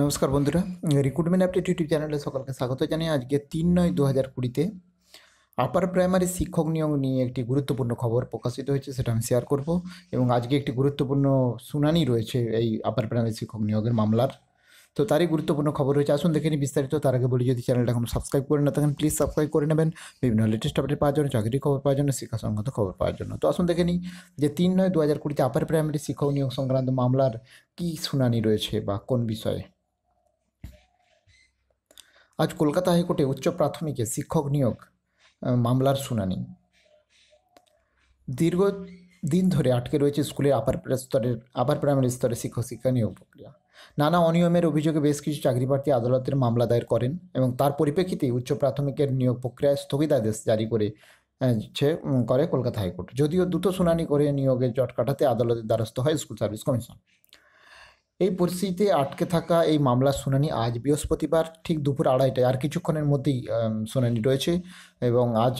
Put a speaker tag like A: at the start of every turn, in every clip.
A: নমস্কার বন্ধুরা recruitment YouTube চ্যানেলে সকলকে স্বাগত জানাই আজকে তিন নয় দু হাজার কুড়িতে আপার প্রাইমারি শিক্ষক নিয়োগ নিয়ে একটি গুরুত্বপূর্ণ খবর প্রকাশিত হয়েছে সেটা আমি শেয়ার করব এবং আজকে একটি গুরুত্বপূর্ণ শুনানি রয়েছে এই আপার প্রাইমারি শিক্ষক নিয়োগের মামলার তো তারই গুরুত্বপূর্ণ খবর রয়েছে আসুন দেখে নিই বিস্তারিত তার আগে বলি যদি চ্যানেলটা এখন সাবস্ক্রাইব করে না থাকেন প্লিজ সাবস্ক্রাইব করে নেবেন বিভিন্ন লেটেস্ট আপডেট পাওয়ার জন্য চাকরি খবর পাওয়ার জন্য শিক্ষা সংক্রান্ত খবর পাওয়ার জন্য তো আসুন দেখে নিই যে তিন নয় দু হাজার কুড়িতে আপার প্রাইমারি শিক্ষক নিয়োগ সংক্রান্ত মামলার কী শুনানি রয়েছে বা কোন বিষয়ে আজ কলকাতা হাইকোর্টে উচ্চ প্রাথমিকে শিক্ষক নিয়োগ মামলার শুনানি দীর্ঘ দিন ধরে আটকে রয়েছে স্কুলের আপার স্তরের আপার প্রাইমারি স্তরে শিক্ষক শিক্ষা নিয়োগ প্রক্রিয়া নানা অনিয়মের অভিযোগে বেশ কিছু চাকরি প্রার্থী আদালতের মামলা দায়ের করেন এবং তার পরিপ্রেক্ষিতে উচ্চ প্রাথমিকের নিয়োগ প্রক্রিয়ায় স্থগিতাদেশ জারি করে ছে করে কলকাতা হাইকোর্ট যদিও দ্রুত শুনানি করে নিয়োগের জট কাটাতে আদালতের দ্বারস্থ হয় স্কুল সার্ভিস কমিশন এই পরিস্থিতিতে আটকে থাকা এই মামলার শুনানি আজ বৃহস্পতিবার ঠিক দুপুর আড়াইটায় আর কিছুক্ষণের মধ্যেই শুনানি রয়েছে এবং আজ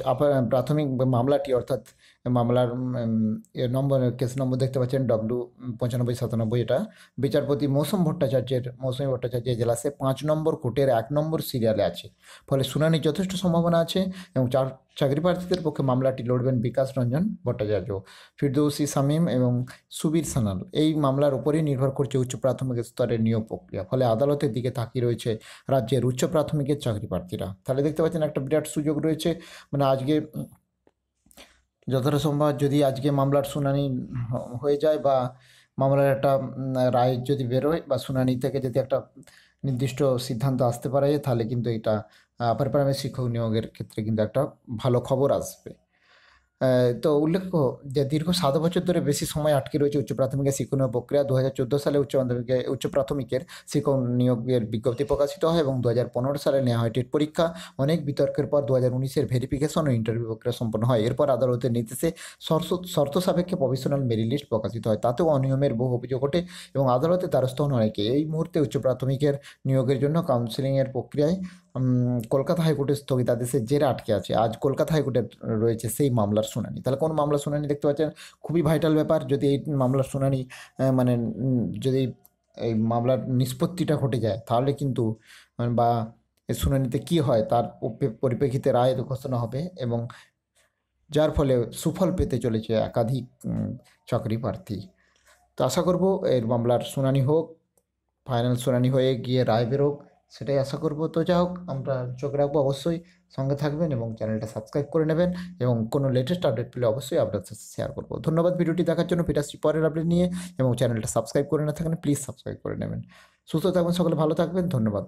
A: প্রাথমিক মামলাটি অর্থাৎ মামলার নম্বর কেস নম্বর দেখতে পাচ্ছেন ডব্লু পঁচানব্বই সাতানব্বই এটা বিচারপতি মৌসুম ভট্টাচার্যের মৌসুমী ভট্টাচার্য সে পাঁচ নম্বর কোর্টের এক নম্বর সিরিয়ালে আছে ফলে শুনানির যথেষ্ট সম্ভাবনা আছে এবং চার চাকরি প্রার্থীদের পক্ষে মামলাটি লড়বেন বিকাশ রঞ্জন ভট্টাচার্য ফিরদৌসি শামীম এবং সুবীর সানাল এই মামলার উপরেই নির্ভর করছে উচ্চ প্রাথমিক স্তরের নিয়োগ প্রক্রিয়া ফলে আদালতের দিকে তাকিয়ে রয়েছে রাজ্যের উচ্চ প্রাথমিকের চাকরি প্রার্থীরা তাহলে দেখতে পাচ্ছেন একটা বিরাট সুযোগ রয়েছে মানে আজকে যতটা সম্ভব যদি আজকে মামলার শুনানি হয়ে যায় বা মামলার একটা রায় যদি বেরোয় বা শুনানি থেকে যদি একটা নির্দিষ্ট সিদ্ধান্ত আসতে পারে তাহলে কিন্তু এটা আপার প্রাইমারি শিক্ষক নিয়োগের ক্ষেত্রে কিন্তু একটা ভালো খবর আসবে তো উল্লেখ্য যে দীর্ঘ সাত বছর ধরে বেশি সময় আটকে রয়েছে উচ্চ প্রাথমিকের শিক্ষণীয় প্রক্রিয়া দু হাজার চোদ্দো সালে উচ্চ মাধ্যমিকে উচ্চ প্রাথমিকের শিক্ষক নিয়োগের বিজ্ঞপ্তি প্রকাশিত হয় এবং দু হাজার পনেরো সালে নেওয়া হয় টেট পরীক্ষা অনেক বিতর্কের পর দু হাজার উনিশের ভেরিফিকেশন ও ইন্টারভিউ প্রক্রিয়া সম্পন্ন হয় এরপর আদালতের নির্দেশে শর্ত সাপেক্ষে প্রফেশনাল মেরিট লিস্ট প্রকাশিত হয় তাতেও অনিয়মের বহু অভিযোগ ওঠে এবং আদালতের দ্বারস্থ হন অনেকে এই মুহূর্তে উচ্চ প্রাথমিকের নিয়োগের জন্য কাউন্সিলিংয়ের প্রক্রিয়ায় কলকাতা হাইকোর্টের স্থগিতাদেশের জেরা আটকে আছে আজ কলকাতা হাইকোর্টে রয়েছে সেই মামলার শুনানি তাহলে কোন মামলার শুনানি দেখতে পাচ্ছেন খুবই ভাইটাল ব্যাপার যদি এই মামলার শুনানি মানে যদি এই মামলার নিষ্পত্তিটা ঘটে যায় তাহলে কিন্তু মানে, বা শুনানিতে কী হয় তার পরিপ্রেক্ষিতে রায় ঘোষণা হবে এবং যার ফলে সুফল পেতে চলেছে একাধিক চাকরি প্রার্থী তো আশা করবো এর মামলার শুনানি হোক ফাইনাল শুনানি হয়ে গিয়ে রায় বেরোক সেটাই আশা করব তো যা হোক আমরা চোখ রাখবো অবশ্যই সঙ্গে থাকবেন এবং চ্যানেলটা সাবস্ক্রাইব করে নেবেন এবং কোনো লেটেস্ট আপডেট পেলে অবশ্যই আপনার সাথে শেয়ার করবো ধন্যবাদ ভিডিওটি দেখার জন্য ফিরাসি পরের আপডেট নিয়ে এবং চ্যানেলটা সাবস্ক্রাইব করে না থাকেন প্লিজ সাবস্ক্রাইব করে নেবেন সুস্থ থাকবেন সকলে ভালো থাকবেন ধন্যবাদ